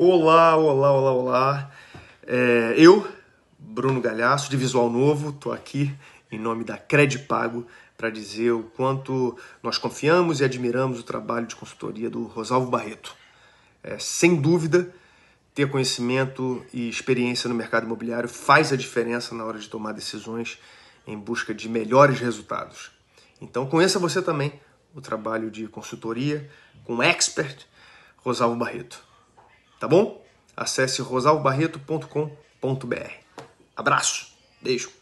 Olá, olá, olá, olá. É, eu, Bruno Galhaço, de Visual Novo, estou aqui em nome da Credipago para dizer o quanto nós confiamos e admiramos o trabalho de consultoria do Rosalvo Barreto. É, sem dúvida, ter conhecimento e experiência no mercado imobiliário faz a diferença na hora de tomar decisões em busca de melhores resultados. Então, conheça você também o trabalho de consultoria com o expert Rosalvo Barreto tá bom? Acesse rosalbarreto.com.br. Abraço, beijo.